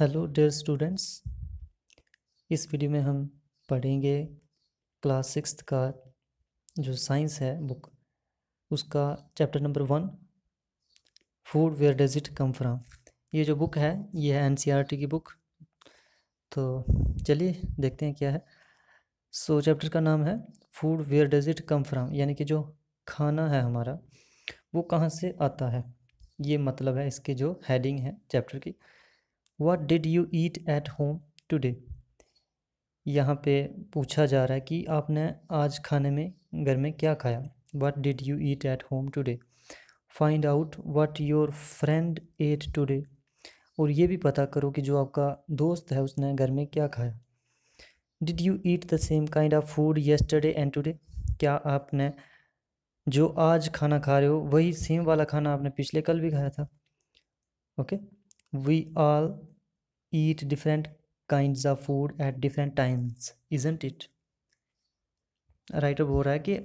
Hello dear students इस video में हम पढ़ेंगे क्लास सिक्स का जो साइंस है बुक उसका chapter number one food where does it come from ये जो बुक है ये है एनसीईआरटी e की बुक तो चलिए देखते हैं क्या है सो so, चैप्टर का नाम है food where does it come from यानी कि जो खाना है हमारा वो कहाँ से आता है ये मतलब है इसके जो हैडिंग है चैप्टर की what did you eat at home today यहाँ पे पूछा जा रहा है कि आपने आज खाने में घर में क्या खाया what did you eat at home today find out what your friend ate today और ये भी पता करो कि जो आपका दोस्त है उसने घर में क्या खाया did you eat the same kind of food yesterday and today क्या आपने जो आज खाना खा रहे हो वही सेम वाला खाना आपने पिछले कल भी खाया था okay we all eat different kinds of food at different times isn't it writer बोल रहा है कि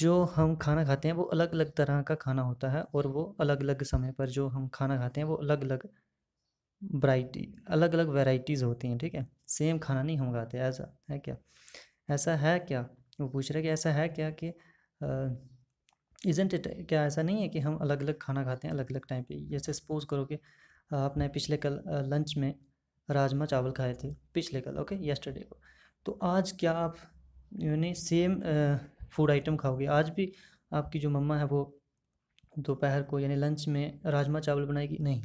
जो हम खाना खाते हैं वो अलग अलग तरह का खाना होता है और वो अलग अलग समय पर जो हम खाना खाते हैं वो अलग अलग वराइटी अलग अलग वेराइटीज़ होती हैं ठीक है सेम खाना नहीं हम खाते ऐसा है क्या ऐसा है क्या वो पूछ रहे कि ऐसा है क्या कि इजेंट इट क्या ऐसा नहीं है कि हम अलग अलग खाना खाते हैं अलग अलग टाइम पे जैसे सपोज़ करो कि आपने पिछले कल लंच में राजमा चावल खाए थे पिछले कल ओके यस्टरडे को तो आज क्या आप यानी सेम फूड आइटम खाओगे आज भी आपकी जो मम्मा है वो दोपहर को यानी लंच में राजमा चावल बनाएगी नहीं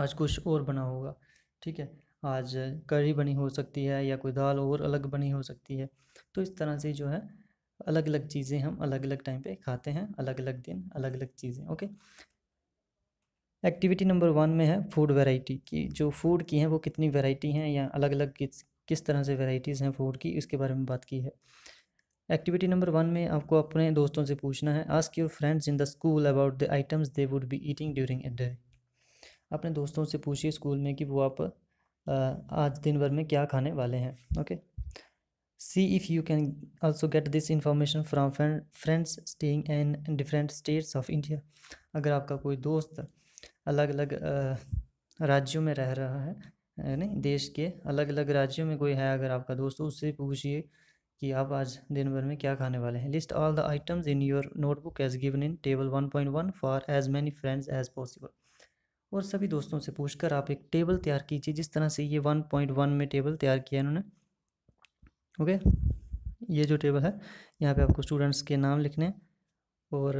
आज कुछ और बना होगा ठीक है आज करी बनी हो सकती है या कोई दाल और अलग बनी हो सकती है तो इस तरह से जो है अलग अलग चीज़ें हम अलग अलग टाइम पे खाते हैं अलग अलग दिन अलग अलग चीज़ें ओके एक्टिविटी नंबर वन में है फूड वेराइटी की जो फूड की हैं वो कितनी वेराइटी हैं या अलग अलग किस किस तरह से वेराइटीज़ हैं फूड की इसके बारे में बात की है एक्टिविटी नंबर वन में आपको अपने दोस्तों से पूछना है ask your friends in the school about the items they would be eating during a day अपने दोस्तों से पूछिए स्कूल में कि वो आप आज दिन भर में क्या खाने वाले हैं okay see if you can also get this information from friends staying in different states of India अगर आपका कोई दोस्त अलग अलग राज्यों में रह रहा है नहीं देश के अलग अलग राज्यों में कोई है अगर आपका दोस्त तो उससे पूछिए कि आप आज दिन भर में क्या खाने वाले हैं list all the items in your notebook as given in table 1.1 for as many friends as possible और सभी दोस्तों से पूछकर आप एक टेबल तैयार कीजिए जिस तरह से ये 1.1 में टेबल तैयार किया इन्होंने ओके ये जो टेबल है यहाँ पे आपको स्टूडेंट्स के नाम लिखने हैं और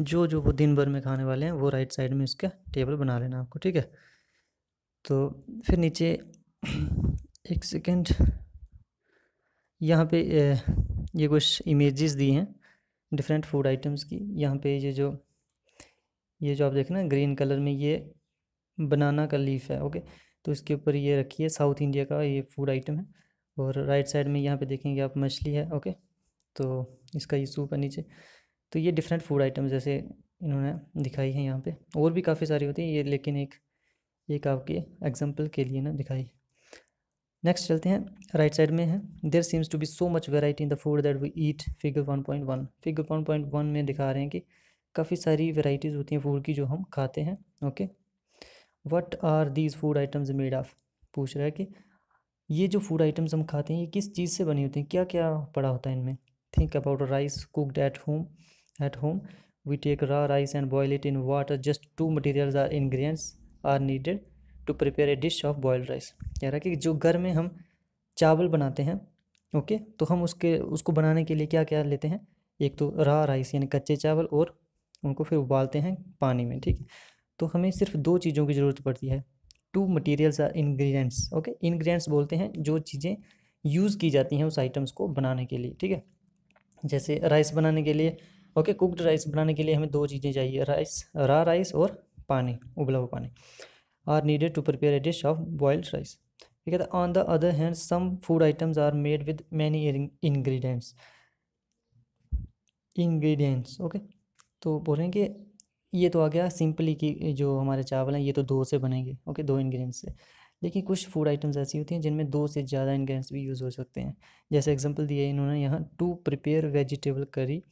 जो जो वो दिन भर में खाने वाले हैं वो राइट साइड में उसका टेबल बना लेना आपको ठीक है तो फिर नीचे एक सेकेंड यहाँ पे ये कुछ इमेजेस दी हैं डिफरेंट फूड आइटम्स की यहाँ पे ये जो ये जो आप देखना ग्रीन कलर में ये बनाना का लीफ है ओके तो इसके ऊपर ये रखिए साउथ इंडिया का ये फूड आइटम है और राइट साइड में यहाँ पे देखेंगे आप मछली है ओके तो इसका ये सूप है नीचे तो ये डिफरेंट फूड आइटम जैसे इन्होंने दिखाई है यहाँ पे और भी काफ़ी सारी होती हैं ये लेकिन एक एक आपके एग्जाम्पल के लिए ना दिखाई नेक्स्ट चलते हैं राइट साइड में है there seems to be so much variety in the food that we eat figure one point one figure one point one में दिखा रहे हैं कि काफ़ी सारी वेराइटीज़ होती हैं फूड की जो हम खाते हैं okay what are these food items made of पूछ रहा है कि ये जो फूड आइटम्स हम खाते हैं ये किस चीज़ से बनी होती हैं क्या क्या पड़ा होता है इनमें think about rice cooked at home at home we take raw rice and boil it in water just two materials or ingredients are needed to prepare a dish of boiled rice कह रहा है कि जो घर में हम चावल बनाते हैं ओके तो हम उसके उसको बनाने के लिए क्या क्या लेते हैं एक तो रा राइस यानी कच्चे चावल और उनको फिर उबालते हैं पानी में ठीक है तो हमें सिर्फ दो चीज़ों की ज़रूरत पड़ती है two materials or ingredients okay ingredients बोलते हैं जो चीज़ें यूज़ की जाती हैं उस आइटम्स को बनाने के लिए ठीक है जैसे राइस बनाने के लिए ओके कुकड राइस बनाने के लिए हमें दो चीज़ें चाहिए राइस रा राइस और पानी उबला हुआ पानी are needed to prepare a dish of boiled rice ठीक है on the other hand some food items are made with many ingredients ingredients okay तो बोल रहे हैं कि ये तो आ गया सिंपली कि जो हमारे चावल हैं ये तो दो से बनेंगे ओके दो इन्ग्रीडियंट्स से लेकिन कुछ फूड आइटम्स ऐसी होती हैं जिनमें दो से ज़्यादा इन्ग्रीडियंट्स भी यूज़ हो सकते हैं जैसे एग्जांपल दिए इन्होंने यहाँ to prepare vegetable curry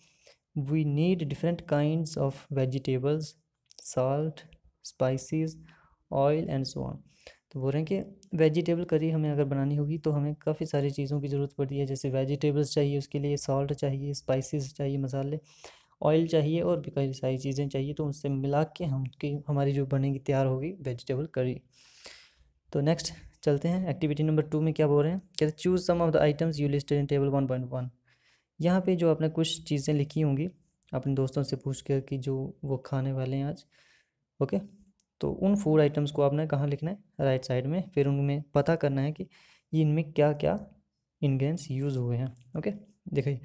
we need different kinds of vegetables salt spices oil and so on तो बोल रहे हैं कि वेजिटेबल करी हमें अगर बनानी होगी तो हमें काफ़ी सारी चीज़ों की ज़रूरत पड़ती है जैसे वेजिटेबल्स चाहिए उसके लिए सॉल्ट चाहिए स्पाइसेस चाहिए मसाले ऑयल चाहिए और भी कई सारी चीज़ें चाहिए तो उनसे मिला के हम की हमारी जो बनेगी तैयार होगी वेजिटेबल करी तो नेक्स्ट चलते हैं एक्टिविटी नंबर टू में क्या बोल रहे हैं कहते choose some of the items you listed in table one point one यहाँ पे जो आपने कुछ चीज़ें लिखी होंगी अपने दोस्तों से पूछ कर कि जो वो खाने वाले हैं आज ओके तो उन फूड आइटम्स को आपने कहाँ लिखना है राइट साइड में फिर उनमें पता करना है कि इनमें क्या क्या इन्ग्रीडियंट्स यूज़ हुए हैं ओके देखिए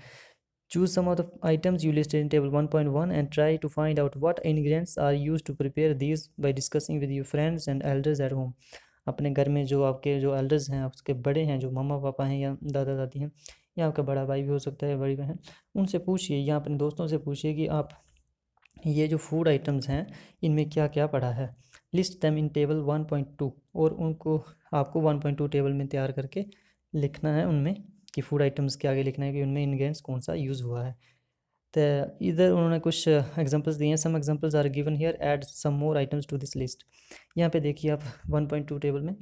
choose some items you list in table one point 1.1 and try to find out what ingredients are used to prepare this by discussing with your friends and elders at home अपने घर में जो आपके जो elders हैं आपके बड़े हैं जो मम्मा पापा हैं या दादा दादी हैं या आपका बड़ा भाई भी हो सकता है बड़ी बहन उनसे पूछिए या अपने दोस्तों से पूछिए कि आप ये जो फूड आइटम्स हैं इनमें क्या क्या पड़ा है list them in table one point two और उनको आपको वन पॉइंट टू टेबल में तैयार करके लिखना है उनमें कि फूड आइटम्स के आगे लिखना है कि उनमें इन्ग्रीडियंट्स कौन सा यूज़ हुआ है तो इधर उन्होंने कुछ एग्जांपल्स दिए हैं some examples are given here add some more items to this list यहाँ पे देखिए आप वन पॉइंट टू टेबल में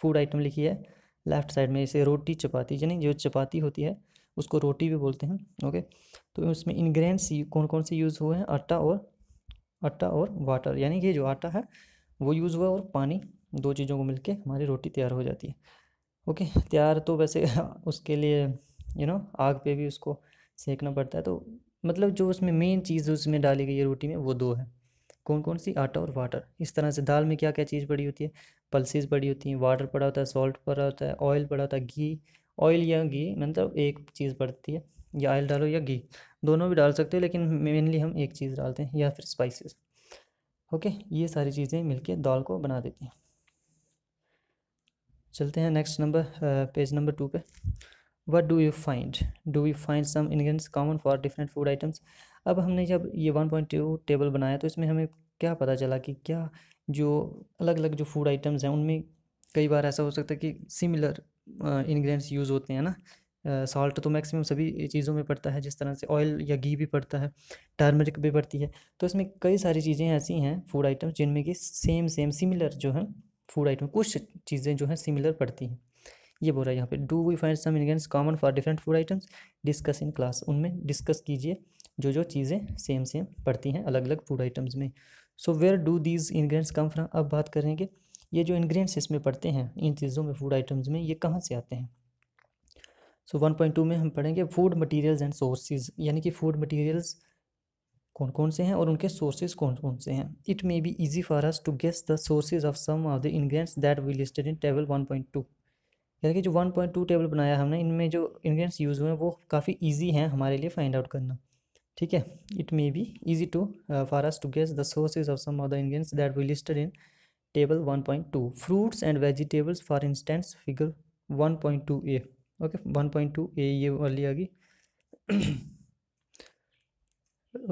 फूड आइटम लिखी है लेफ्ट साइड में इसे रोटी चपाती यानी जो चपाती होती है उसको रोटी भी बोलते हैं ओके तो उसमें इन्ग्रेंट्स कौन कौन से यूज़ हुए हैं आटा और आटा और वाटर यानी कि जो आटा है वो यूज़ हुआ और पानी दो चीज़ों को मिलके हमारी रोटी तैयार हो जाती है ओके तैयार तो वैसे उसके लिए यू नो आग पे भी उसको सेकना पड़ता है तो मतलब जो उसमें मेन चीज़ उसमें डाली गई है रोटी में वो दो है कौन कौन सी आटा और वाटर इस तरह से दाल में क्या क्या चीज़ पड़ी होती है पल्सिस पड़ी होती हैं वाटर पड़ा होता है सॉल्ट पड़ा होता है ऑयल पड़ा होता है घी ऑयल या घी मतलब एक चीज़ पड़ती है या ऑयल डालो या घी दोनों भी डाल सकते हो लेकिन मेनली हम एक चीज़ डालते हैं या फिर स्पाइसेस ओके ये सारी चीज़ें मिलके दाल को बना देती हैं चलते हैं next number page number two पे what do you find do you find some ingredients common for different food items अब हमने जब ये वन पॉइंट टू टेबल बनाया तो इसमें हमें क्या पता चला कि क्या जो अलग अलग जो फूड आइटम्स हैं उनमें कई बार ऐसा हो सकता है कि सिमिलर इन्ग्रीडियंट्स यूज़ होते हैं ना सॉल्ट तो मैक्सिमम सभी चीज़ों में पड़ता है जिस तरह से ऑयल या घी भी पड़ता है टर्मरिक भी पड़ती है तो इसमें कई सारी चीज़ें ऐसी हैं फूड आइटम्स जिनमें कि सेम सेम सिमिलर जो है फूड आइटम कुछ चीज़ें जो हैं सिमिलर पड़ती हैं ये बोल रहा है यहाँ पे do we find some ingredients common for different food items discuss in class उनमें डिस्कस कीजिए जो जो चीज़ें सेम सेम पड़ती हैं अलग अलग फूड आइटम्स में so where do these ingredients come from अब बात करेंगे ये जो इन्ग्रीडियंट्स इसमें पड़ते हैं इन चीज़ों में फूड आइटम्स में ये कहाँ से आते हैं सो वन पॉइंट टू में हम पढ़ेंगे फूड मटीरियल्स एंड सोर्सेज यानी कि फूड मटीरियल्स कौन कौन से हैं और उनके सोर्सेज कौन कौन से हैं it may be easy for us to guess the sources of some of the ingredients that we listed in table one point two यानी कि जो वन पॉइंट टू टेबल बनाया हमने इनमें जो इन्ग्रीडियंट्स यूज़ हुए हैं वो काफ़ी ईजी हैं हमारे लिए फाइंड आउट करना ठीक है it may be easy to for us to guess the sources of some of the Indians that we listed in table one point two fruits and vegetables for instance figure one point two A okay one point two A ये वाली आ गई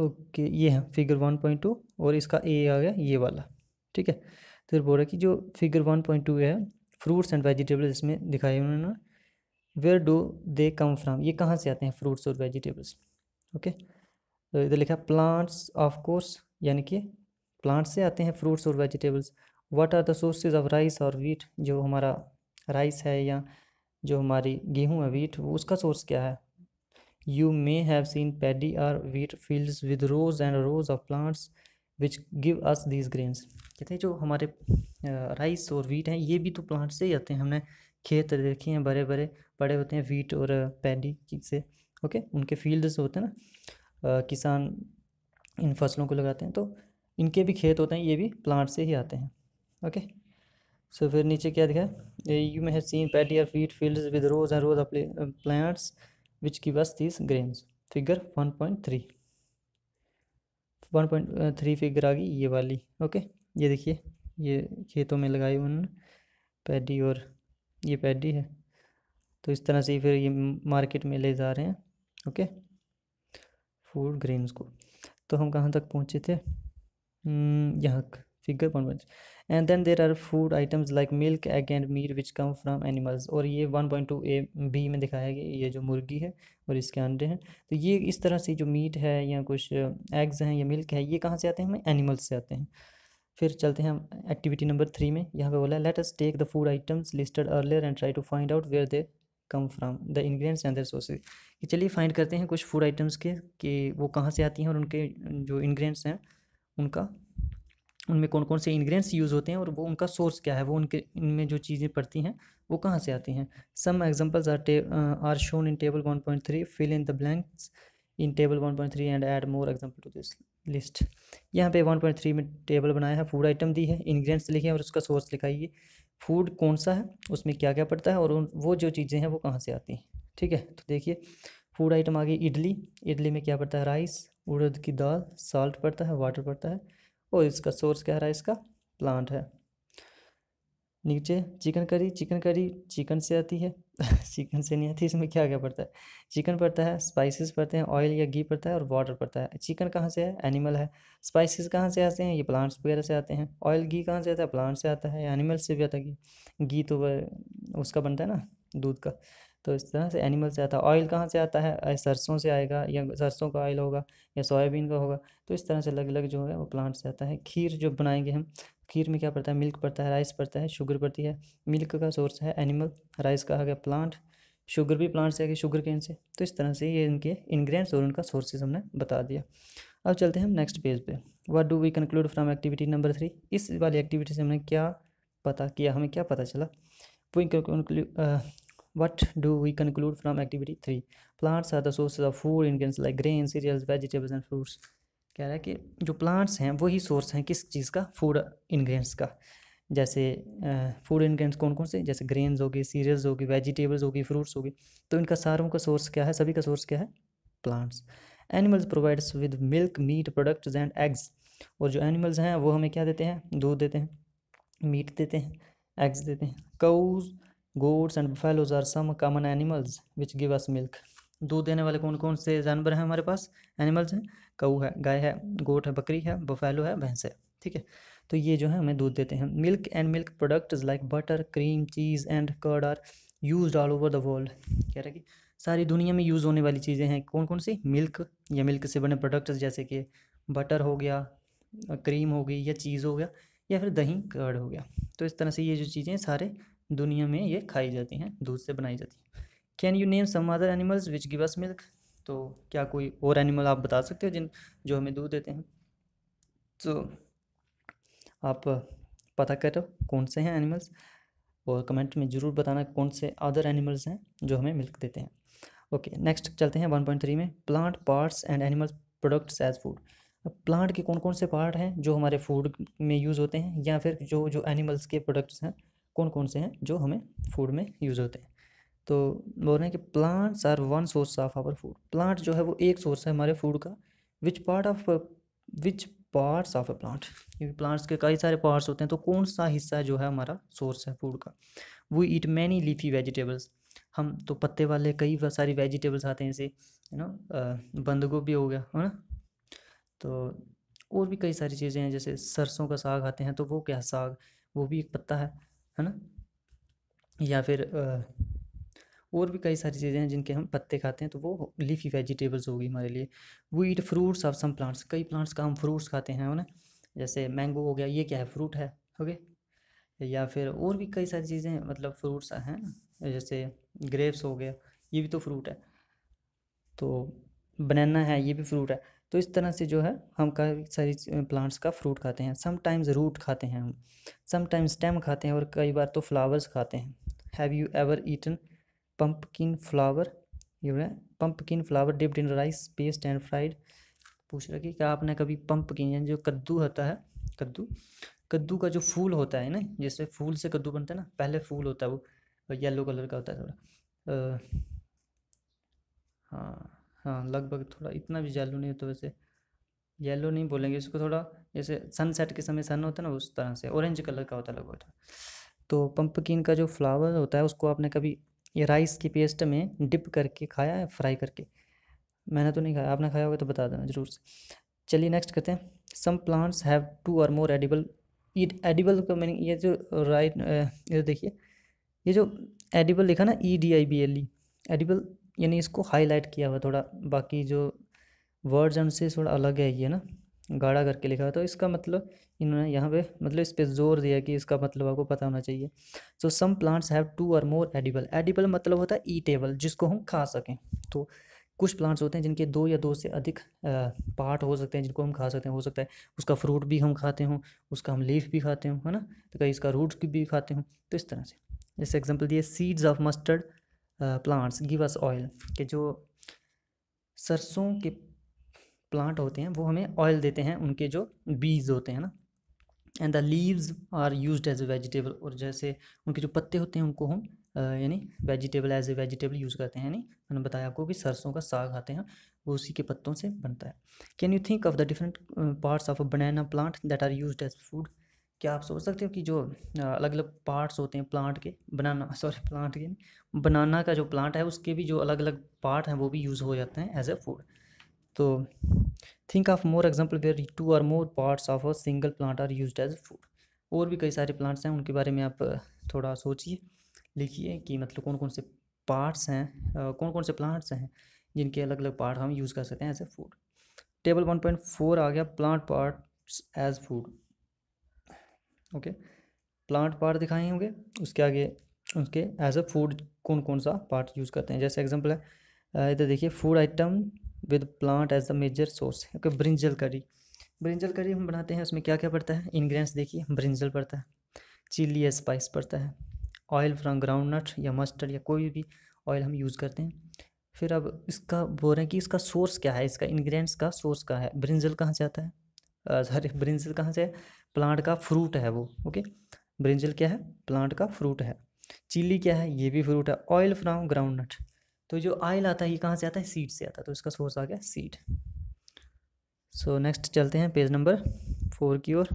okay ये है figure one point two और इसका ए आ गया ये वाला ठीक है तो फिर बोल रहा कि जो फिगर वन पॉइंट टू है फ्रूट्स एंड वेजिटेबल्स इसमें दिखाए उन्होंने where do they come from ये कहाँ से आते हैं फ्रूट्स और वेजिटेबल्स ओके okay? तो इधर लिखा प्लांट्स ऑफ कोर्स यानी कि प्लांट्स से आते हैं फ्रूट्स और vegetables what are the sources of rice और वीट जो हमारा राइस है या जो हमारी गेहूँ है वीट वो उसका सोर्स क्या है you may have seen paddy or wheat fields with rows and rows of plants which give us these grains कहते हैं जो हमारे राइस और वीट हैं ये भी तो प्लांट्स से ही आते हैं हमने खेत देखे हैं बड़े बड़े पड़े होते हैं वीट और पैडी से ओके उनके फील्ड्स होते हैं ना किसान इन फसलों को लगाते हैं तो इनके भी खेत होते हैं ये भी प्लांट से ही आते हैं ओके सो फिर नीचे क्या दिखा you may have seen paddy or wheat field with rows and rows plants which की बस तीस grains figure one point three one point three figure आ गई ये वाली ओके ये देखिए ये खेतों में लगाई उन्होंने पैडी और ये पैडी है तो इस तरह से फिर ये मार्केट में ले जा रहे हैं ओके फूड ग्रेन्स को तो हम कहाँ तक पहुँचे थे यहाँ figure point and then there are food items like milk egg and meat which come from animals और ये one point two A B में दिखाया गया ये जो मुर्गी है और इसके अंडे हैं तो ये इस तरह से जो मीट है या कुछ एग्स हैं या मिल्क है ये कहाँ से आते हैं हमें एनिमल्स से आते हैं फिर चलते हैं हम एक्टिविटी नंबर थ्री में यहाँ पे बोला है let us take the food items listed earlier and try to find out where they come from the ingredients and other sources कि चलिए फाइंड करते हैं कुछ फूड आइटम्स के कि वो कहाँ से आती हैं और उनके जो इन्ग्रीडियंट्स हैं उनका उनमें कौन कौन से इन्ग्रीडियंट्स यूज़ होते हैं और वो उनका सोर्स क्या है वो उनके इनमें जो चीज़ें पड़ती हैं वो कहाँ से आती हैं some examples are are shown in table one point three fill in the blanks in table one point three and add more example to this list यहाँ पे वन पॉइंट थ्री में टेबल बनाया है फूड आइटम दी है ingredients लिखे हैं और उसका सोर्स लिखाइए फूड कौन सा है उसमें क्या क्या पड़ता है और वो जो चीज़ें हैं वो कहाँ से आती हैं ठीक है तो देखिए फूड आइटम आ गई इडली इडली में क्या पड़ता है राइस उड़द की दाल साल्ट पड़ता है वाटर पड़ता है और इसका सोर्स क्या है राइस का प्लांट है नीचे chicken curry chicken curry chicken से आती है चिकन से नहीं आती इसमें क्या क्या पड़ता है चिकन पड़ता है स्पाइसेस पड़ते हैं ऑयल या घी पड़ता है और वाटर पड़ता है चिकन कहाँ से है एनिमल है स्पाइसेस कहाँ से आते हैं ये प्लांट्स वगैरह से आते हैं ऑयल घी कहाँ से आता है प्लांट से आता है एनिमल से भी आता है घी घी तो उसका बनता है ना दूध का तो इस तरह से एनिमल से आता है ऑयल कहाँ से आता है सरसों से आएगा या सरसों का ऑयल होगा या सोयाबीन का होगा तो इस तरह से अलग अलग जो है वो प्लांट से आता है खीर जो बनाएंगे हम खीर में क्या पड़ता है मिल्क पड़ता है राइस पड़ता है शुगर पड़ती है मिल्क का सोर्स है एनिमल राइस का आ गया प्लांट शुगर भी प्लांट से आ गया शुगर कैन से तो इस तरह से ये इनके इन्ग्रेंट्स और उनका सोर्सेज हमने बता दिया अब चलते हैं हम नेक्स्ट पेज पे what do we conclude from activity number three इस वाली एक्टिविटी से हमने क्या पता किया हमें क्या पता चला we what do we conclude from activity three plants are the sources of food ingredients like grain cereals vegetables and fruits कह रहा है कि जो प्लांट्स हैं वही सोर्स हैं किस चीज़ का फूड इन्ग्रीडियंट्स का जैसे फूड इन्ग्रीडियंट्स कौन कौन से जैसे ग्रेन्स हो गए सीरियल्स हो गए वेजिटेबल्स होगी फ्रूट्स हो गए तो इनका सारों का सोर्स क्या है सभी का सोर्स क्या है plants animals provides with milk meat products and eggs और जो एनिमल्स हैं वो हमें क्या देते हैं दूध देते हैं मीट देते हैं एग्स देते हैं cows goats and buffaloes are some common animals which give us milk दूध देने वाले कौन कौन से जानवर हैं हमारे पास एनिमल्स हैं कऊ है गाय है गोट है बकरी है बफेलो है भैंस है ठीक है तो ये जो है हमें दूध देते हैं milk and milk products like butter cream cheese and curd are used all over the world कह रहा है कि सारी दुनिया में यूज़ होने वाली चीज़ें हैं कौन कौन सी मिल्क या मिल्क से बने प्रोडक्ट्स जैसे कि बटर हो गया क्रीम हो गई या चीज़ हो गया या फिर दही कर्ड हो गया तो इस तरह से ये जो चीज़ें सारे दुनिया में ये खाई जाती हैं दूध से बनाई जाती हैं can you name some other animals which give us milk तो क्या कोई और एनिमल आप बता सकते हो जिन जो हमें दूध देते हैं तो आप पता करो कौन से हैं एनिमल्स और कमेंट में ज़रूर बताना कौन से अदर एनिमल्स हैं जो हमें मिल्क देते हैं ओके नेक्स्ट चलते हैं वन पॉइंट थ्री में plant parts and animals products as food plant के कौन कौन से पार्ट हैं जो हमारे फूड में यूज़ होते हैं या फिर जो जो एनिमल्स के प्रोडक्ट्स हैं कौन कौन से हैं जो हमें फूड में यूज़ होते हैं तो बोल रहे हैं कि plants are one source of our food plant जो है वो एक सोर्स है हमारे फूड का which part of which parts of a plant क्योंकि प्लांट्स के कई सारे पार्ट्स होते हैं तो कौन सा हिस्सा जो है हमारा सोर्स है फूड का we eat many leafy vegetables हम तो पत्ते वाले कई सारी वेजिटेबल्स आते हैं जैसे यू नो बंद गोभी हो गया है ना तो और भी कई सारी चीज़ें हैं जैसे सरसों का साग आते हैं तो वो क्या साग वो भी एक पत्ता है है ना या फिर आ, और भी कई सारी चीज़ें हैं जिनके हम पत्ते खाते हैं तो वो लीफी वेजिटेबल्स होगी हमारे लिए we eat fruits of some plants कई प्लांट्स का हम फ्रूट्स खाते हैं ना जैसे मैंगो हो गया ये क्या है फ्रूट है ओके या फिर और भी कई सारी चीज़ें मतलब फ्रूट्स हैं ना जैसे ग्रेप्स हो गया ये भी तो फ्रूट है तो बनाना है ये भी फ्रूट है तो इस तरह से जो है हम कई सारी प्लांट्स का फ्रूट खाते हैं समटाइम्स रूट खाते हैं हम समटाइम्स स्टेम खाते हैं और कई बार तो फ्लावर्स खाते हैं have you ever eaten pumpkin flower ये बोला pumpkin flower dipped in rice paste and fried पूछ रहा कि क्या आपने कभी पम्पकिन यानी जो कद्दू होता है कद्दू कद्दू का जो फूल होता है ना जैसे फूल से कद्दू बनता है ना पहले फूल होता है वो येलो कलर का होता है थोड़ा हाँ हाँ लगभग थोड़ा इतना भी येलो नहीं होता वैसे येलो नहीं बोलेंगे इसको थोड़ा जैसे सनसेट के समय सन होता है ना उस तरह से ऑरेंज कलर का होता है लगभग थोड़ा तो पंपकिन का जो फ्लावर होता है उसको आपने कभी ये राइस की पेस्ट में डिप करके खाया है फ्राई करके मैंने तो नहीं खाया आपने खाया होगा तो बता देना ज़रूर से चलिए नेक्स्ट कहते हैं सम प्लांट्स हैव टू और मोर एडिबल ईट एडिबल का मीनिंग ये जो राइट ये देखिए ये जो एडिबल लिखा ना E D I B L E edible यानी इसको हाईलाइट किया हुआ थोड़ा बाकी जो वर्ड्स हैं उनसे थोड़ा अलग है ये ना गाढ़ा करके लिखा है तो इसका मतलब इन्होंने यहाँ पे मतलब इस पर जोर दिया कि इसका मतलब आपको पता होना चाहिए so some plants have two और मोर एडिबल एडिबल मतलब होता है ईटेबल जिसको हम खा सकें तो कुछ प्लांट्स होते हैं जिनके दो या दो से अधिक पार्ट हो सकते हैं जिनको हम खा सकते हैं हो सकता है उसका फ्रूट भी हम खाते हों उसका हम लीफ भी खाते हों है ना तो कहीं इसका रूट भी खाते हों तो इस तरह से जैसे एग्जाम्पल दिए seeds of mustard plants give us oil के जो सरसों के प्लांट होते हैं वो हमें ऑयल देते हैं उनके जो बीज होते हैं ना and the leaves are use as a vegetable और जैसे उनके जो पत्ते होते हैं उनको हम यानी vegetable as a vegetable use करते हैं यानी मैंने बताया आपको कि सरसों का साग खाते हैं वो उसी के पत्तों से बनता है can you think of the different parts of a banana plant that are use as food क्या आप सोच सकते हो कि जो अलग अलग पार्ट्स होते हैं प्लांट के बनाना सॉरी प्लांट के बनाना का जो प्लांट है उसके भी जो अलग अलग पार्ट हैं वो भी यूज़ हो जाते हैं एज ए फूड So तो think of more example where two or more parts of a single plant are used as food. और भी कई सारे प्लांट्स हैं उनके बारे में आप थोड़ा सोचिए लिखिए कि मतलब कौन कौन से पार्ट्स हैं कौन कौन से प्लांट्स हैं जिनके अलग अलग पार्ट हम यूज़ कर सकते हैं as a food table one point four आ गया plant parts as food okay plant part दिखाए होंगे उसके आगे उसके एज अ फूड कौन कौन सा पार्ट यूज़ करते हैं जैसे एग्जांपल है इधर देखिए food item with plant as the major source okay brinjal curry brinjal curry हम बनाते हैं उसमें क्या क्या पड़ता है इन्ग्रेडिएंट्स देखिए ब्रिंजल पड़ता है चिली स्पाइस पड़ता है ऑयल फ्रॉम ग्राउंड नट या मस्टर्ड या कोई भी ऑयल हम यूज़ करते हैं फिर अब इसका बोल रहे हैं कि इसका सोर्स क्या है इसका इन्ग्रेडिएंट्स का सोर्स क्या है ब्रिंजल कहाँ से आता है सॉरी ब्रिंजल कहाँ से है प्लांट का फ्रूट है वो ओके ब्रिंजल क्या है प्लांट का फ्रूट है चिली क्या है ये भी फ्रूट है ऑयल फ्राम ग्राउंड नट तो जो आयल आता है ये कहाँ से आता है सीड से आता है तो इसका सोर्स आ गया सीड सो नेक्स्ट चलते हैं पेज नंबर फोर की ओर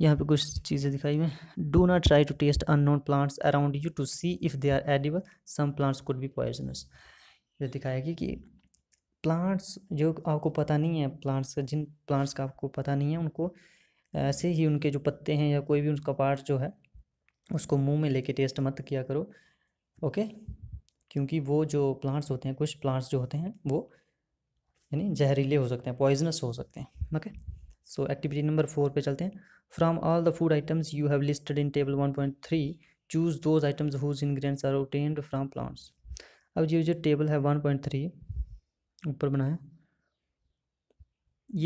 यहाँ पे कुछ चीज़ें दिखाई हुई do not try to taste unknown plants around you to see if they are edible some plants could be poisonous ये दिखाया गया कि प्लांट्स जो आपको पता नहीं है प्लांट्स का जिन प्लांट्स का आपको पता नहीं है उनको ऐसे ही उनके जो पत्ते हैं या कोई भी उनका पार्ट जो है उसको मुंह में लेके टेस्ट मत किया करो ओके क्योंकि वो जो प्लांट्स होते हैं कुछ प्लांट्स जो होते हैं वो यानी जहरीले हो सकते हैं पॉइजनस हो सकते हैं okay so activity number four पे चलते हैं from all the food items you have listed in table one point three choose those items whose ingredients are obtained from plants अब ये जो टेबल है वन पॉइंट थ्री ऊपर बनाया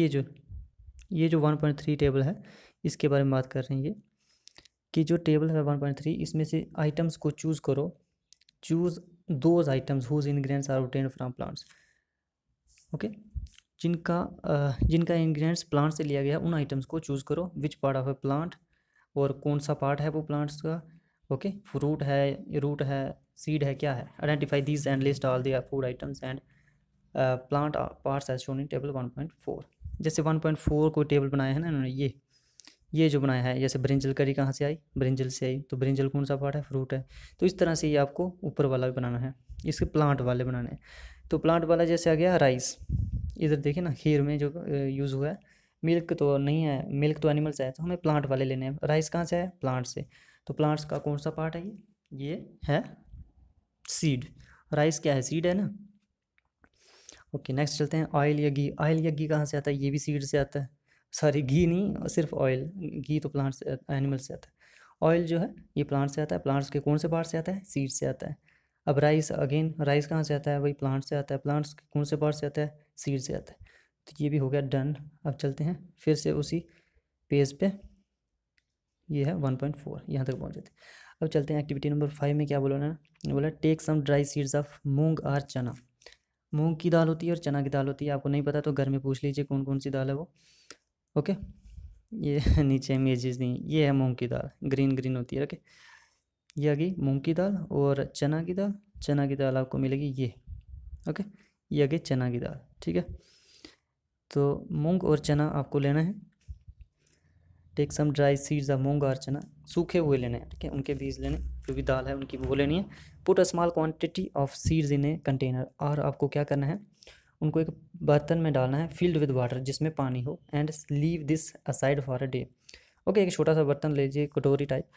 ये जो ये जो वन पॉइंट थ्री टेबल है इसके बारे में बात कर रहे हैं ये कि जो टेबल है वन पॉइंट थ्री इसमें से आइटम्स को चूज़ करो choose those items whose ingredients are obtain from plants okay जिनका जिनका इन्ग्रीडियंट्स प्लांट से लिया गया उन आइटम्स को चूज़ करो which part of a plant और कौन सा पार्ट है वो प्लांट्स का ओके फ्रूट है रूट है सीड है क्या है identify these and list all the food items and plant parts as shown in table one point four जैसे वन पॉइंट फोर कोई टेबल बनाया है ना इन्होंने ये ये जो बनाया है जैसे ब्रिंजल करी कहाँ से आई ब्रिंजल से आई तो ब्रिंजल कौन सा पार्ट है फ्रूट है तो इस तरह से ये आपको ऊपर वाला भी बनाना है इसके प्लांट वाले बनाने हैं तो प्लांट वाला जैसे आ गया राइस इधर देखिए ना खीर में जो यूज़ हुआ है मिल्क तो नहीं है मिल्क तो एनिमल से है तो हमें प्लांट वाले लेने हैं राइस कहाँ से है प्लांट से तो प्लांट्स का कौन सा पार्ट है ये ये है सीड राइस क्या है सीड है ना ओके नेक्स्ट चलते हैं ऑयल या घी ऑयल या घी कहाँ से आता है ये भी सीड से आता है सॉरी घी नहीं सिर्फ ऑयल घी तो प्लांट से एनिमल से आता है ऑयल जो है ये प्लांट से आता है प्लांट्स के कौन से पार्ट से आता है सीड से आता है अब राइस अगेन राइस कहाँ से आता है वही प्लांट से आता है प्लांट्स के कौन से पार्ट से आता है सीड से आता है तो ये भी हो गया डन अब चलते हैं फिर से उसी पेज पे ये है वन पॉइंट फोर यहाँ तक पहुँच जाते अब चलते हैं एक्टिविटी नंबर फाइव में क्या बोला ना बोला take some dry seeds of moong or chana मूंग की दाल होती है और चना की दाल होती है आपको नहीं पता तो घर में पूछ लीजिए कौन कौन सी दाल है वो ओके ये नीचे इमेजेस नहीं ये है मूंग की दाल ग्रीन ग्रीन होती है ओके ये आ गई मूंग की दाल और चना की दाल चना की दाल आपको मिलेगी ये ओके ये आ गई चना की दाल ठीक है तो मूंग और चना आपको लेना है take some dry seeds of moong or chana सूखे हुए लेने हैं ठीक है उनके बीज लेने जो भी दाल है उनकी वो लेनी है put a small quantity of seeds in a container और आपको क्या करना है उनको एक बर्तन में डालना है फील्ड विद वाटर जिसमें पानी हो and leave this aside for a day okay एक छोटा सा बर्तन लीजिए कटोरी टाइप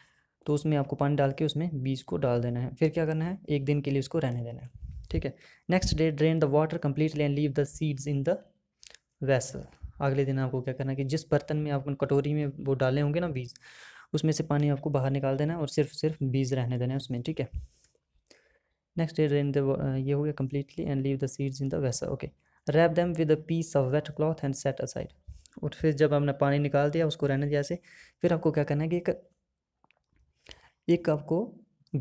तो उसमें आपको पानी डाल के उसमें बीज को डाल देना है फिर क्या करना है एक दिन के लिए उसको रहने देना है ठीक है next day drain the water completely and leave the seeds in the vessel अगले दिन आपको क्या करना है कि जिस बर्तन में आप कटोरी में वो डाले होंगे ना बीज उसमें से पानी आपको बाहर निकाल देना है और सिर्फ सिर्फ बीज रहने देना है उसमें ठीक है next day drain the uh, ye ho completely and leave the seeds in the vessel okay wrap them with a piece of wet cloth and set aside और फिर जब हमने पानी निकाल दिया उसको रहने दिया से फिर आपको क्या करना है कि एक एक आपको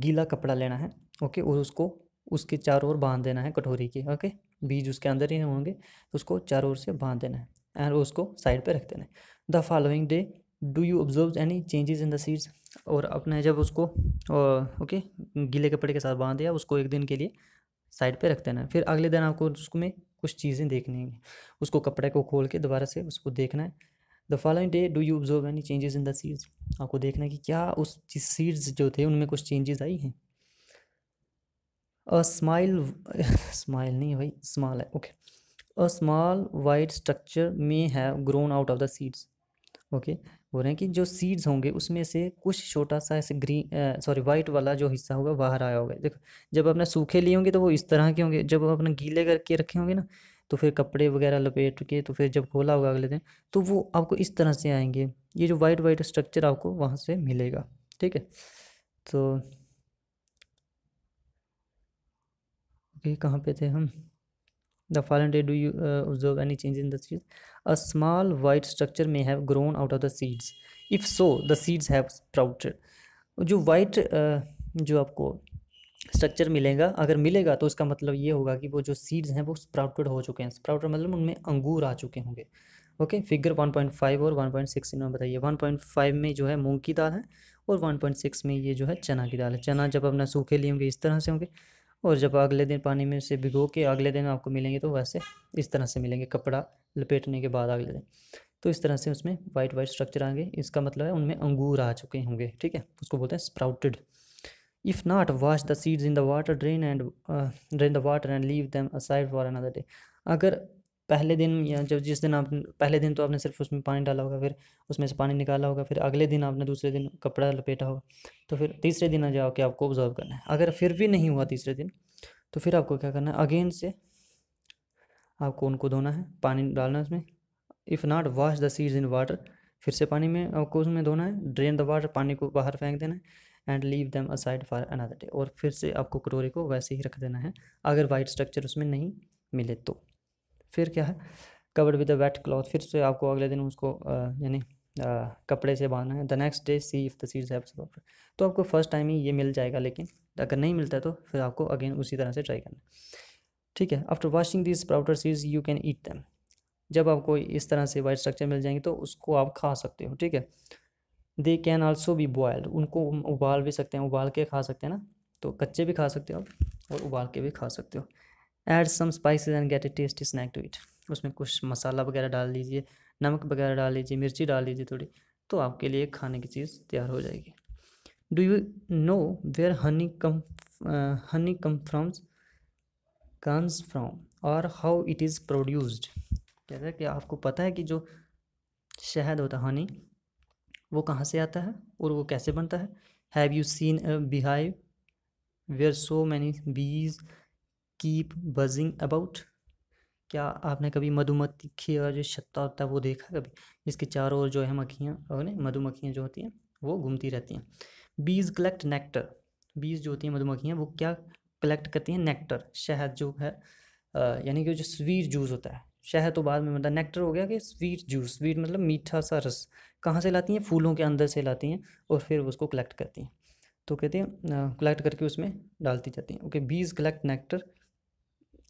गीला कपड़ा लेना है ओके और उसको उसके चारों ओर बांध देना है कटोरी के ओके बीज उसके अंदर ही होंगे तो उसको चारों ओर से बांध देना है एंड उसको साइड पर रख देना है the following day do you observe any changes in the seeds और अपने जब उसको ओके गीले कपड़े के साथ बांध दिया उसको एक दिन के लिए साइड पे रख देना है फिर अगले दिन आपको उसमें कुछ चीज़ें देखनी है उसको कपड़े को खोल के दोबारा से उसको देखना है the following day do you observe any changes in the seeds आपको देखना है कि क्या उस सीड्स जो थे उनमें कुछ चेंजेस आई हैं अ स्माइल स्माइल नहीं भाई स्मॉल है okay a small white structure may have grown out of the seeds okay बोल रहे हैं कि जो सीड्स होंगे उसमें से कुछ छोटा सा ऐसे ग्रीन सॉरी वाइट वाला जो हिस्सा होगा बाहर आया होगा देखो जब अपने सूखे लिए होंगे तो वो इस तरह के होंगे जब अपने गीले करके रखे होंगे ना तो फिर कपड़े वगैरह लपेट के तो फिर जब खोला होगा अगले दिन तो वो आपको इस तरह से आएंगे ये जो वाइट वाइट स्ट्रक्चर आपको वहाँ से मिलेगा ठीक है तो ओके कहाँ पे थे हम the following day do you observe any change in these A small white structure may have grown out of the seeds. If so, the seeds have sprouted. जो white uh, जो आपको स्ट्रक्चर मिलेगा अगर मिलेगा तो इसका मतलब ये होगा कि वो जो सीड्स हैं वो स्प्राउटेड हो चुके हैं स्प्राउटेड मतलब उनमें अंगूर आ चुके होंगे ओके फिगर 1.5 और 1.6 इन्होंने बताइए 1.5 में जो है मूंग की दाल है और 1.6 में ये जो है चना की दाल है चना जब अपना सूखे लिए होंगे इस तरह से होंगे और जब अगले दिन पानी में उसे भिगो के अगले दिन आपको मिलेंगे तो वैसे इस तरह से मिलेंगे कपड़ा लपेटने के बाद अगले दिन तो इस तरह से उसमें वाइट वाइट स्ट्रक्चर आएंगे इसका मतलब है उनमें अंगूर आ चुके होंगे ठीक है उसको बोलते हैं sprouted if not wash the seeds in the water drain and drain the water and leave them aside for another day अगर पहले दिन या जब जिस दिन आप पहले दिन तो आपने सिर्फ उसमें पानी डाला होगा फिर उसमें से पानी निकाला होगा फिर अगले दिन आपने दूसरे दिन कपड़ा लपेटा होगा तो फिर तीसरे दिन आ जाओ कि आपको ऑब्जर्व करना है अगर फिर भी नहीं हुआ तीसरे दिन तो फिर आपको क्या करना है अगेन से आपको उनको धोना है पानी डालना है उसमें if not wash the seeds in water फिर से पानी में आपको उसमें धोना है ड्रेन द वाटर पानी को बाहर फेंक देना है and leave them aside for another day और फिर से आपको कटोरे को वैसे ही रख देना है अगर वाइट स्ट्रक्चर उसमें नहीं मिले तो फिर क्या है covered with the wet cloth फिर से आपको अगले दिन उसको यानी कपड़े से बांधना है the next day see if the seeds have proper तो आपको फर्स्ट टाइम ही ये मिल जाएगा लेकिन अगर नहीं मिलता है तो फिर आपको अगेन उसी तरह से ट्राई करना ठीक है after washing this sprouted seeds you can eat them जब आपको इस तरह से वाइट स्ट्रक्चर मिल जाएंगे तो उसको आप खा सकते हो ठीक है दे कैन आल्सो भी बॉयल्ड उनको उबाल भी सकते हैं उबाल के खा सकते हैं ना तो कच्चे भी खा सकते हो आप और उबाल के भी खा सकते हो add some spices and get a tasty snack to it उसमें कुछ मसाला वगैरह डाल दीजिए नमक वगैरह डाल लीजिए मिर्ची डाल लीजिए थोड़ी तो आपके लिए खाने की चीज़ तैयार हो जाएगी do you know where honey come honey come from comes from और हाउ इट इज़ प्रोड्यूस्ड कहते हैं कि आपको पता है कि जो शहद होता है हनी वो कहाँ से आता है और वो कैसे बनता है have you seen beehive where so many bees keep buzzing about क्या आपने कभी मधुमक्खी का जो छत्ता होता है वो देखा कभी जिसके चारों ओर जो है मक्खियाँ और मधुमक्खियाँ जो होती हैं वो घूमती रहती हैं बीज कलेक्ट नेक्टर बीज जो होती हैं मधुमक्खियाँ वो क्या कलेक्ट करती हैं नेक्टर शहद जो है यानी कि जो स्वीट जूस होता है शहद तो बाद में मतलब नेक्टर हो गया कि स्वीट जूस स्वीट मतलब मीठा सा रस कहाँ से लाती हैं फूलों के अंदर से लाती हैं और फिर उसको कलेक्ट करती हैं तो कहते हैं कलेक्ट करके उसमें डालती जाती हैं ओके बीज कलेक्ट नेक्टर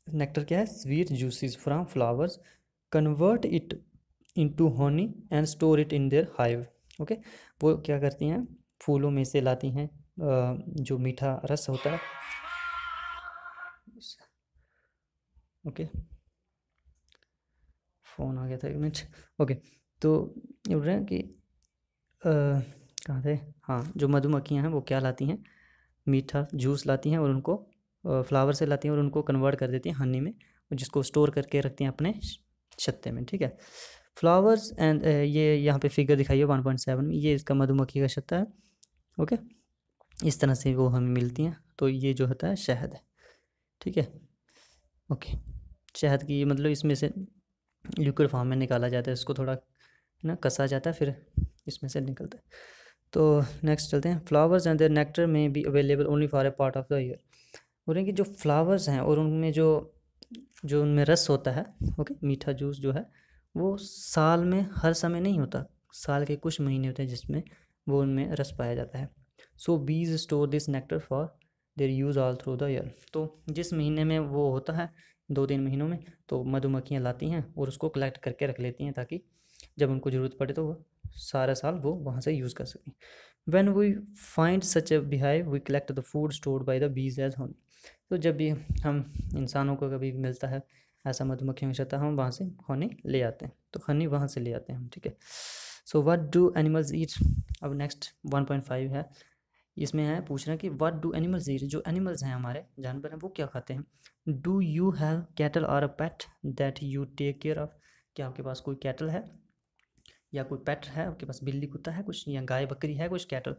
नेक्टर क्या है sweet juices from flowers convert it into honey and store it in their hive okay वो क्या करती हैं फूलों में से लाती हैं जो मीठा रस होता है ओके फ़ोन आ गया था एक मिनट ओके तो ये बोल रहे हैं कि कहाँ थे हाँ जो मधुमक्खियाँ हैं वो क्या लाती हैं मीठा जूस लाती हैं और उनको फ्लावर से लाती हैं और उनको कन्वर्ट कर देती हैं हनी में जिसको स्टोर करके रखती हैं अपने छत्ते में ठीक है फ्लावर्स एंड ये यहाँ पे फिगर दिखाई है वन पॉइंट सेवन में ये इसका मधुमक्खी का छत्ता है ओके इस तरह से वो हमें मिलती हैं तो ये जो होता है शहद है ठीक है ओके शहद की मतलब इसमें से लिक्विड फॉर्म में निकाला जाता है इसको थोड़ा ना कसा जाता है फिर इसमें से निकलता है तो नेक्स्ट चलते हैं flowers and their nectar may be available only for a part of the year और इनके जो फ्लावर्स हैं और उनमें जो जो उनमें रस होता है ओके मीठा जूस जो है वो साल में हर समय नहीं होता साल के कुछ महीने होते हैं जिसमें वो उनमें रस पाया जाता है so bees store this nectar for their use all through the year तो जिस महीने में वो होता है दो तीन महीनों में तो मधुमक्खियाँ लाती हैं और उसको कलेक्ट करके रख लेती हैं ताकि जब उनको ज़रूरत पड़े तो वो सारा साल वो वहाँ से यूज़ कर सकें when we find such a beehive we collect the food store by the bees as honey तो जब भी हम इंसानों को कभी मिलता है ऐसा मधुमक्खियों का छत्ता हम वहाँ से हनी ले आते हैं तो हनी वहाँ से ले आते हैं हम ठीक है so what do animals eat अब नेक्स्ट वन पॉइंट फाइव है इसमें है हैं कि वट डू एनिमल्स ईट जो एनिमल्स हैं हमारे जानवर हैं वो क्या खाते हैं do you have cattle or a pet that you take care of क्या आपके पास कोई कैटल है या कोई पैट है आपके पास बिल्ली कुत्ता है कुछ या गाय बकरी है कुछ कैटल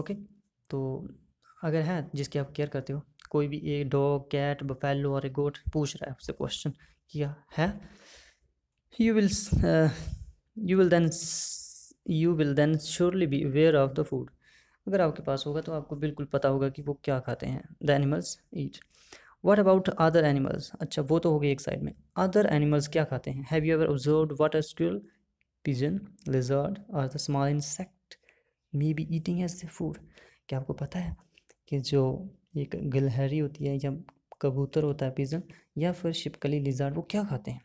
ओके तो अगर है जिसकी आप केयर करते हो कोई भी एक डॉग कैट बफेलो और ए गोट पूछ रहा है उससे क्वेश्चन किया है you will you will then you will then surely be aware of the food अगर आपके पास होगा तो आपको बिल्कुल पता होगा कि वो क्या खाते हैं the animals eat what about other animals अच्छा वो तो हो गई एक साइड में अदर एनिमल्स क्या खाते हैं have you ever observe our squirrel pigeon lizard और the small insect may be eating as the food क्या आपको पता है कि जो एक गलहरी होती है या कबूतर होता है पिजन या फिर शिपकली लिजार्ड वो क्या खाते हैं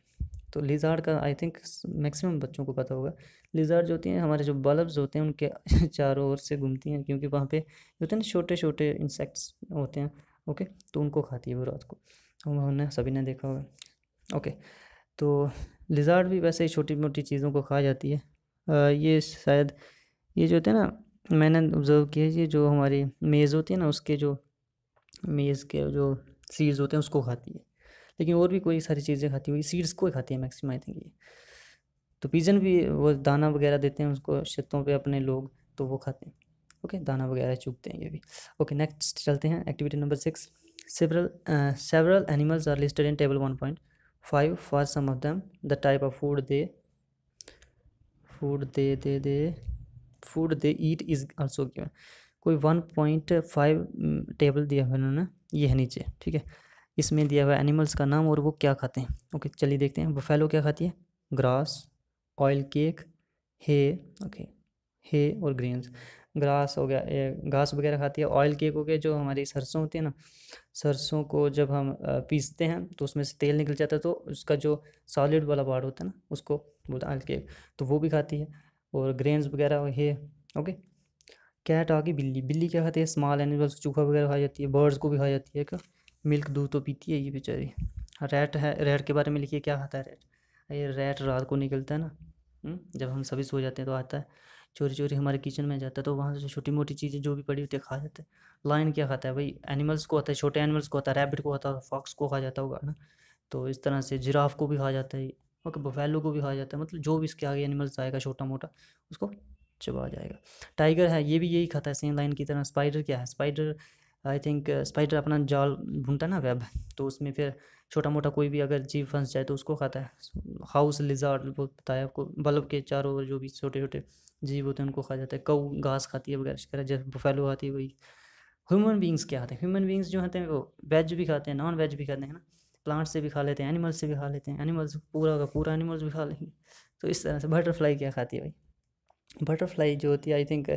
तो लिजार्ड का आई थिंक मैक्सिमम बच्चों को पता होगा लिजार्ड जो होती हैं हमारे जो बल्ब्स होते हैं उनके चारों ओर से घूमती हैं क्योंकि वहाँ पे जो होते हैं ना छोटे छोटे इंसेक्ट्स होते हैं ओके तो उनको खाती है वो रात को उन्होंने सभी ने देखा होगा ओके तो लिजार्ड भी वैसे ही छोटी मोटी चीज़ों को खा जाती है आ, ये शायद ये जो होते हैं ना मैंने ऑब्ज़र्व किया ये जो हमारी मेज़ होती है ना उसके जो मेज़ के जो सीड्स होते हैं उसको खाती है लेकिन और भी कोई सारी चीज़ें खाती हुई सीड्स को ही खाती है मैक्सिमम आई थिंक ये तो पिजन भी वो दाना वगैरह देते हैं उसको छतों पे अपने लोग तो वो खाते हैं ओके दाना वगैरह चुगते हैं ये भी ओके नेक्स्ट चलते हैं activity number six several several animals are listed in table one point five for some of them the type of food they food they they they food they eat is also given कोई one point five table दिया हुआ इन्होंने ये है नीचे ठीक है इसमें दिया हुआ एनिमल्स का नाम और वो क्या खाते हैं ओके चलिए देखते हैं बफेलो क्या खाती है grass oil cake hay okay hay और ग्रीन्स ग्रास हो गया घास वगैरह खाती है ऑयल केक हो गया जो हमारी सरसों होती है ना सरसों को जब हम पीसते हैं तो उसमें से तेल निकल जाता है तो उसका जो सॉलिड वाला पार्ट होता है ना उसको बोलते हैं ऑयल केक तो वो भी खाती है और ग्रेन्स वगैरह हे ओके कैट आगे बिल्ली बिल्ली क्या खाती है स्मॉल एनिमल्स चूखा वगैरह खा जाती है बर्ड्स को भी खाई जाती है क्या मिल्क दूध तो पीती है ये बेचारी रेट है रेट के बारे में लिखिए क्या खाता है रेट ये रेट रात को निकलता है ना हम्म, जब हम सभी सो जाते हैं तो आता है चोरी चोरी हमारे किचन में जाता है तो वहाँ से छोटी मोटी चीज़ें जो भी पड़ी होती है खा जाते हैं लाइन क्या खाता है भाई एनिमल्स को आता है छोटे एनिमल्स को आता है रैबिट को आता है फॉक्स को खा जाता होगा ना तो इस तरह से जिराफ को भी खा जाता है ओके मतलब बफेलो को भी खा जाता है मतलब जो भी इसके आगे एनिमल्स आएगा छोटा मोटा उसको चबा जाएगा टाइगर है ये भी यही खाता है सेम लाइन की तरह स्पाइडर क्या है स्पाइडर आई थिंक स्पाइडर अपना जाल ढूंढता है ना वेब तो उसमें फिर छोटा मोटा कोई भी अगर जीव फंस जाए तो उसको खाता है हाउस लिजार्ड वो बताया आपको बल्ब के चारों ओर जो भी छोटे छोटे जीव होते हैं उनको खा जाता है कौ घास खाती है वगैरह वगैरह जैसे बुफेलो आती है वही ह्यूमन बींग्स क्या खाते हैं ह्यूमन बींग्स जो होते हैं वो वेज भी खाते हैं नॉन वेज भी खाते हैं ना प्लांट्स से भी खा लेते हैं एनिमल्स से भी खा लेते हैं एनिमल्स पूरा का पूरा एनिमल्स भी खा लेंगे तो इस तरह से बटरफ्लाई क्या खाती है भाई बटरफ्लाई जो होती है आई थिंक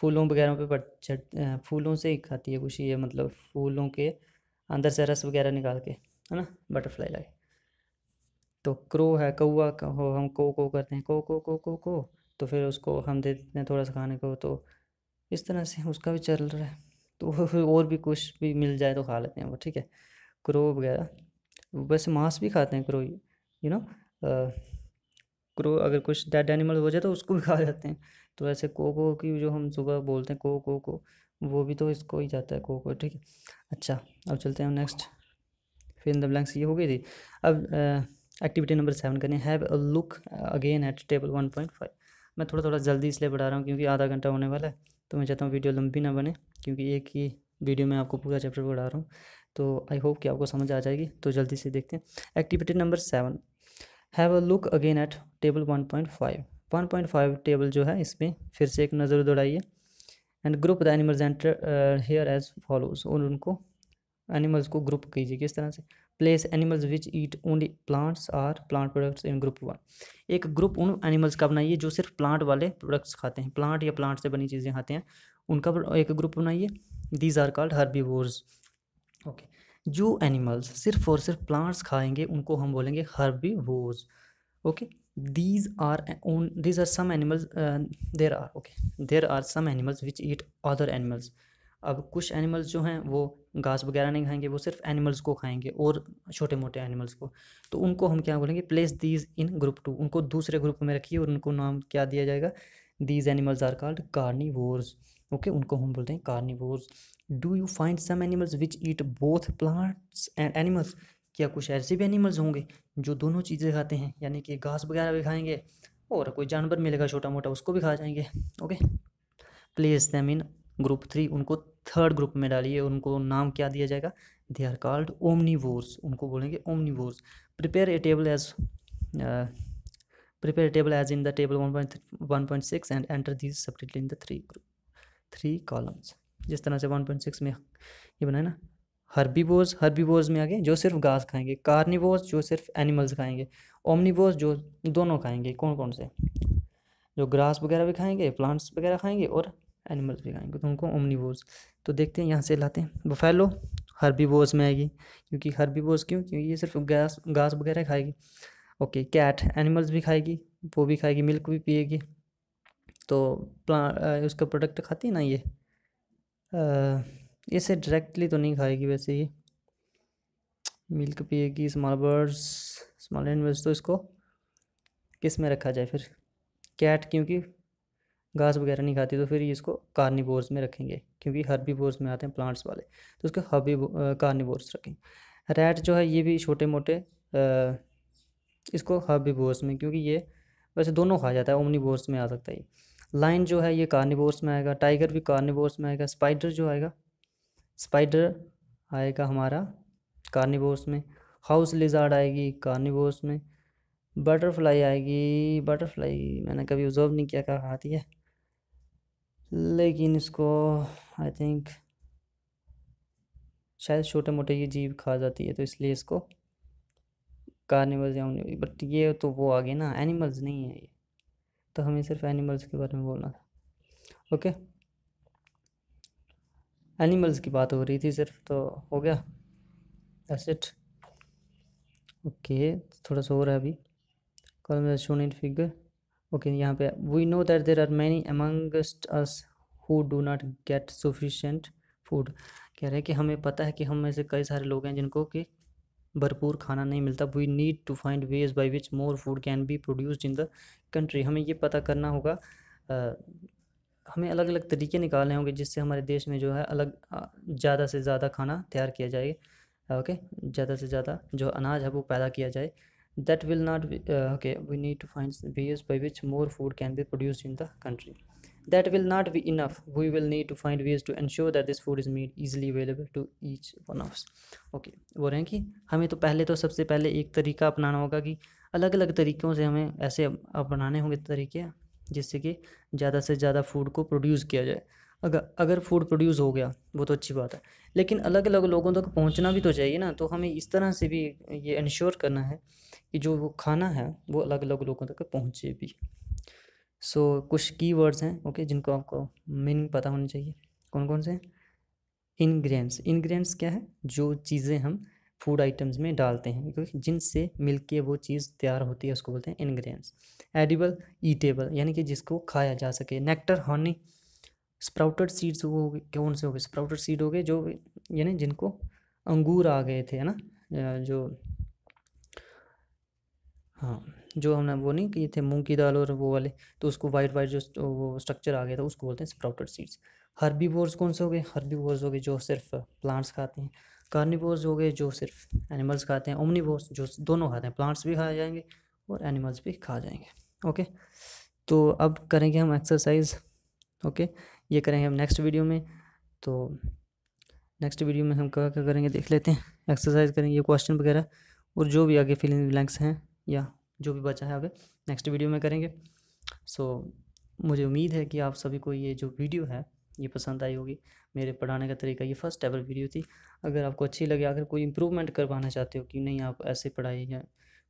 फूलों वगैरह पे बट फूलों से ही खाती है कुछ ये मतलब फूलों के अंदर से रस वगैरह निकाल के है ना बटरफ्लाई लाइक तो क्रो है कौआ हो हम को को करते हैं को को को को को तो फिर उसको हम दे देते हैं थोड़ा सा खाने को तो इस तरह से उसका भी चल रहा है तो और भी कुछ भी मिल जाए तो खा लेते हैं वो ठीक है क्रो वगैरह वैसे मांस भी खाते हैं क्रो यू नो क्रो अगर कुछ डेड एनिमल हो जाए तो उसको भी खा जाते हैं तो ऐसे कोको की जो हम सुबह बोलते हैं को को को वो भी तो इसको ही जाता है कोको ठीक है अच्छा अब चलते हैं नेक्स्ट फिर इन द ब्लैंक्स ये हो गई थी अब एक्टिविटी नंबर सेवन करनी have a look again at table one point five मैं थोड़ा थोड़ा जल्दी इसलिए बढ़ा रहा हूँ क्योंकि आधा घंटा होने वाला है तो मैं चाहता हूँ वीडियो लंबी ना बने क्योंकि एक ही वीडियो में आपको पूरा चैप्टर पढ़ा रहा हूँ तो आई होप कि आपको समझ आ जाएगी तो जल्दी से देखते हैं activity number seven have a look again at table one point five one point five table जो है इसमें फिर से एक नज़र दौड़ाइए and group the animals enter here as follows और उनको एनिमल्स को ग्रुप कीजिए किस तरह से place animals which eat only plants or plant products in group one एक ग्रुप उन एनिमल्स का बनाइए जो सिर्फ प्लांट वाले प्रोडक्ट्स खाते हैं प्लांट या प्लांट से बनी चीज़ें खाते हैं उनका एक ग्रुप बनाइए these are called herbivores okay जो एनिमल्स सिर्फ और सिर्फ प्लांट्स खाएंगे उनको हम बोलेंगे वोज okay these are on these are some animals there are okay there are some animals which eat other animals अब कुछ एनिमल्स जो हैं वो घास वगैरह नहीं खाएंगे वो सिर्फ एनिमल्स को खाएंगे और छोटे मोटे एनिमल्स को तो उनको हम क्या बोलेंगे place these in group two उनको दूसरे ग्रुप में रखिए और उनको नाम क्या दिया जाएगा these animals are called carnivores okay उनको हम बोलते हैं carnivores do you find some animals which eat both plants and animals क्या कुछ ऐसे भी एनिमल्स होंगे जो दोनों चीज़ें खाते हैं यानी कि घास वगैरह भी खाएंगे और कोई जानवर मिलेगा छोटा मोटा उसको भी खा जाएंगे okay place them in group three उनको थर्ड ग्रुप में डालिए उनको नाम क्या दिया जाएगा दे आर कॉल्ड ओमनीवोर्स उनको बोलेंगे omnivores prepare a table as in the table one point one point six and enter this separately in the three group three columns जिस तरह से 1.6 में ये बनाए ना हर्बीवोज हर्बीवोज में आ गए जो सिर्फ घास खाएंगे कार्निवोज जो सिर्फ एनिमल्स खाएंगे ओमनीवोज जो दोनों खाएंगे कौन कौन से जो ग्रास वगैरह भी खाएंगे प्लांट्स वगैरह खाएंगे और एनिमल्स भी खाएंगे तो उनको वोज तो देखते हैं यहाँ से लाते हैं बफेलो हर्बीवोज में आएगी क्योंकि हर्बीवोज क्यों क्योंकि ये सिर्फ घास घास वगैरह खाएगी ओके कैट एनिमल्स भी खाएगी वो भी खाएगी मिल्क भी पिएगी तो प्ला उसका प्रोडक्ट खाती है ना ये इसे डायरेक्टली तो नहीं खाएगी वैसे ही मिल्क पिएगी स्मॉल बर्ड्स स्मॉल एनिमल्स तो इसको किस में रखा जाए फिर कैट क्योंकि घास वगैरह नहीं खाती तो फिर ये इसको कार्निवोर्स में रखेंगे क्योंकि हर्बीवोर्स में आते हैं प्लांट्स वाले तो उसके हर्बी कार्निवोर्स रखेंगे रैट जो है ये भी छोटे मोटे इसको हर्बीवोर्स में क्योंकि ये वैसे दोनों खा जाता है ओमनीवोर्स में आ सकता है ये लाइन जो है ये कार्निवोर्स में आएगा टाइगर भी कार्निवोर्स में आएगा स्पाइडर जो आएगा स्पाइडर आएगा हमारा कार्निवोर्स में हाउस लिजार्ड आएगी कार्निवोर्स में बटरफ्लाई आएगी बटरफ्लाई मैंने कभी ऑब्जर्व नहीं किया कहा आती है लेकिन इसको आई थिंक शायद छोटे मोटे ये जीव खा जाती है तो इसलिए इसको कार्निवल्स या बट ये तो वो आ गए ना एनिमल्स नहीं है ये तो हमें सिर्फ एनिमल्स के बारे में बोलना था ओके एनिमल्स की बात हो रही थी सिर्फ तो हो गया दैट्स इट ओके थोड़ा सा हो रहा है अभी column shown in figure okay यहाँ पे we know that there are many amongst us who do not get sufficient food कह रहे हैं कि हमें पता है कि हम ऐसे कई सारे लोग हैं जिनको कि भरपूर खाना नहीं मिलता we need to find ways by which more food can be produced in the country हमें ये पता करना होगा आ, हमें अलग अलग तरीके निकालने होंगे जिससे हमारे देश में जो है अलग ज़्यादा से ज़्यादा खाना तैयार किया जाए ओके ज़्यादा से ज़्यादा जो अनाज है वो पैदा किया जाए that will not okay we need to find ways by which more food can be produced in the country that will not be enough we will need to find ways to ensure that this food is made easily available to each one of us okay बोल रहे हैं कि हमें तो पहले तो सबसे पहले एक तरीका अपनाना होगा कि अलग अलग तरीक़ों से हमें ऐसे अपनाने होंगे तरीके जिससे कि ज़्यादा से ज़्यादा फूड को प्रोड्यूस किया जाए अगर अगर फूड प्रोड्यूस हो गया वो तो अच्छी बात है लेकिन अलग अलग लोगों तक तो पहुंचना भी तो चाहिए ना तो हमें इस तरह से भी ये इंश्योर करना है कि जो वो खाना है वो अलग अलग लोगों तक पहुंचे भी सो so, कुछ की वर्ड्स हैं ओके okay, जिनको आपको मीनिंग पता होनी चाहिए कौन कौन से इनग्रेन्स इनग्रेन्स क्या है जो चीज़ें हम फूड आइटम्स में डालते हैं क्योंकि जिनसे मिल के वो चीज़ तैयार होती है उसको बोलते हैं इनग्रेन्स एडिबल ईटेबल यानी कि जिसको खाया जा सके नेक्टर हनी स्प्राउटेड सीड्स वो कौन से हो गए स्प्राउटेड सीड हो गए जो यानी जिनको अंगूर आ गए थे है ना जो हाँ जो हमने वो नहीं किए थे मूंग की दाल और वो वाले तो उसको वाइट वाइट जो वो स्ट्रक्चर आ गया था उसको बोलते हैं स्प्राउटेड सीड्स हर्बीवोर्स कौन से हो गए हर्बीवोर्स हो गए जो सिर्फ प्लांट्स खाते हैं कार्निवोर्स हो गए जो सिर्फ एनिमल्स खाते हैं ओमनीवोर्स जो दोनों खाते हैं प्लांट्स भी खाए जाएंगे और एनिमल्स भी खा जाएंगे ओके तो अब करेंगे हम एक्सरसाइज ओके ये करेंगे हम नेक्स्ट वीडियो में तो नेक्स्ट वीडियो में हम क्या क्या करेंगे देख लेते हैं एक्सरसाइज करेंगे क्वेश्चन वगैरह और जो भी आगे फिलिंग ब्लैंक्स हैं या जो भी बचा है अगर नेक्स्ट वीडियो में करेंगे सो so, मुझे उम्मीद है कि आप सभी को ये जो वीडियो है ये पसंद आई होगी मेरे पढ़ाने का तरीका ये फर्स्ट एवर वीडियो थी अगर आपको अच्छी लगे अगर कोई इम्प्रूवमेंट करवाना चाहते हो कि नहीं आप ऐसे पढ़ाई या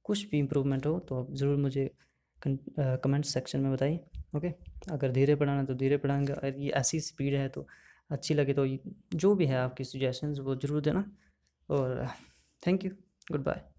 कुछ भी इम्प्रूवमेंट हो तो आप ज़रूर मुझे कमेंट सेक्शन में बताइए ओके अगर धीरे पढ़ाना तो धीरे पढ़ाएंगे अगर ये ऐसी स्पीड है तो अच्छी लगे तो जो भी है आपकी सुजेशन वो ज़रूर देना और थैंक यू गुड बाय